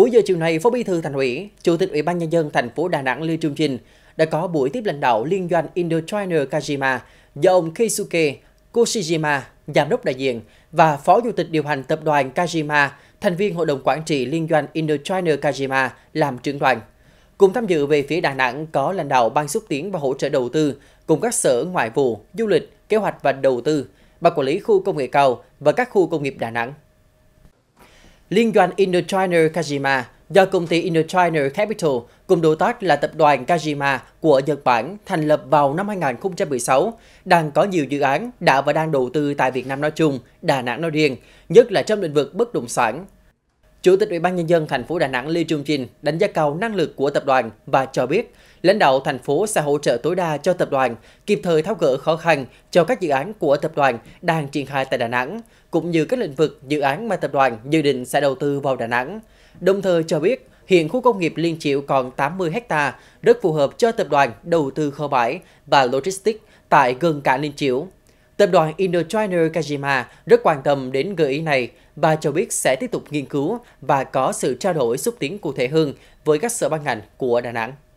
Cuối giờ chiều nay, Phó Bí thư Thành ủy, Chủ tịch Ủy ban nhân dân thành phố Đà Nẵng Lê Trung Trinh đã có buổi tiếp lãnh đạo liên doanh Indochina Kajima do ông Keisuke Koshijima, giám đốc đại diện và phó chủ tịch điều hành tập đoàn Kajima, thành viên hội đồng quản trị liên doanh Indochina Kajima làm trưởng đoàn. Cùng tham dự về phía Đà Nẵng có lãnh đạo ban xúc tiến và hỗ trợ đầu tư, cùng các sở ngoại vụ, du lịch, kế hoạch và đầu tư, ban quản lý khu công nghệ cao và các khu công nghiệp Đà Nẵng. Liên doanh Indochina Kajima do công ty Indochina Capital cùng đối tác là tập đoàn Kajima của Nhật Bản thành lập vào năm 2016, đang có nhiều dự án đã và đang đầu tư tại Việt Nam nói chung, Đà Nẵng nói riêng, nhất là trong lĩnh vực bất động sản, Chủ tịch Ủy ban nhân dân thành phố Đà Nẵng Lê Trung Trinh đánh giá cao năng lực của tập đoàn và cho biết lãnh đạo thành phố sẽ hỗ trợ tối đa cho tập đoàn, kịp thời tháo gỡ khó khăn cho các dự án của tập đoàn đang triển khai tại Đà Nẵng, cũng như các lĩnh vực dự án mà tập đoàn dự định sẽ đầu tư vào Đà Nẵng. Đồng thời cho biết hiện khu công nghiệp Liên Chiểu còn 80 ha, rất phù hợp cho tập đoàn đầu tư kho bãi và logistics tại gần cả Liên Chiểu. Tập đoàn Indochina Kajima rất quan tâm đến gợi ý này và cho biết sẽ tiếp tục nghiên cứu và có sự trao đổi xúc tiến cụ thể hơn với các sở ban ngành của Đà Nẵng.